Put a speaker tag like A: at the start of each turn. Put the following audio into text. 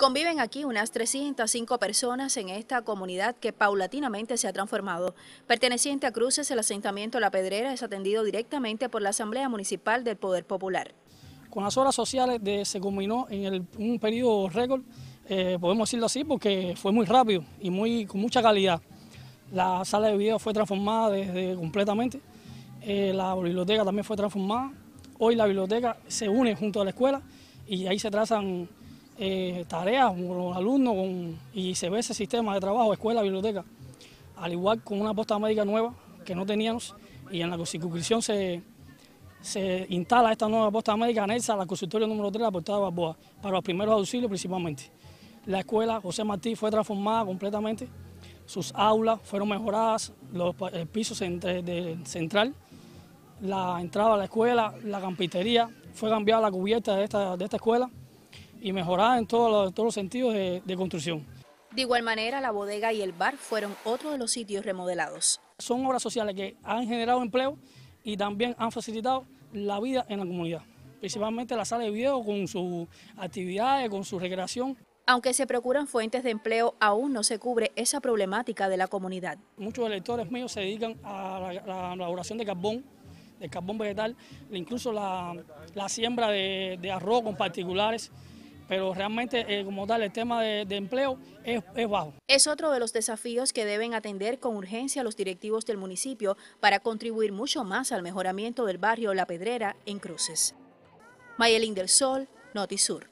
A: Conviven aquí unas 305 personas en esta comunidad que paulatinamente se ha transformado. Perteneciente a Cruces, el asentamiento La Pedrera es atendido directamente por la Asamblea Municipal del Poder Popular.
B: Con las horas sociales se combinó en un periodo récord, eh, podemos decirlo así, porque fue muy rápido y muy, con mucha calidad. La sala de video fue transformada desde completamente, eh, la biblioteca también fue transformada. Hoy la biblioteca se une junto a la escuela y ahí se trazan eh, tareas con los alumnos y se ve ese sistema de trabajo, escuela, biblioteca, al igual con una posta médica nueva que no teníamos y en la circunscripción se, se instala esta nueva posta médica en esa la consultorio número 3 la portada de para los primeros auxilios principalmente. La escuela José Martí fue transformada completamente, sus aulas fueron mejoradas, los, pisos piso central, la entrada a la escuela, la campitería... fue cambiada la cubierta de esta escuela y mejorar en todos los, sentidos de, construcción.
A: De igual manera, la bodega y el bar fueron otro de los sitios remodelados. Son obras sociales que han generado empleo y también han facilitado la
B: vida en la comunidad, principalmente la sala de video con sus actividades, con su recreación.
A: Aunque se procuran fuentes de empleo, aún no se cubre esa problemática de la comunidad.
B: Muchos electores míos se dedican a la, elaboración de carbón, de carbón vegetal, incluso la, siembra de, de arroz con particulares pero realmente eh,
A: como tal el tema de, empleo es, bajo. Es otro de los desafíos que deben atender con urgencia los directivos del municipio para contribuir mucho más al mejoramiento del barrio La Pedrera en Cruces. Mayelín del Sol, Notisur.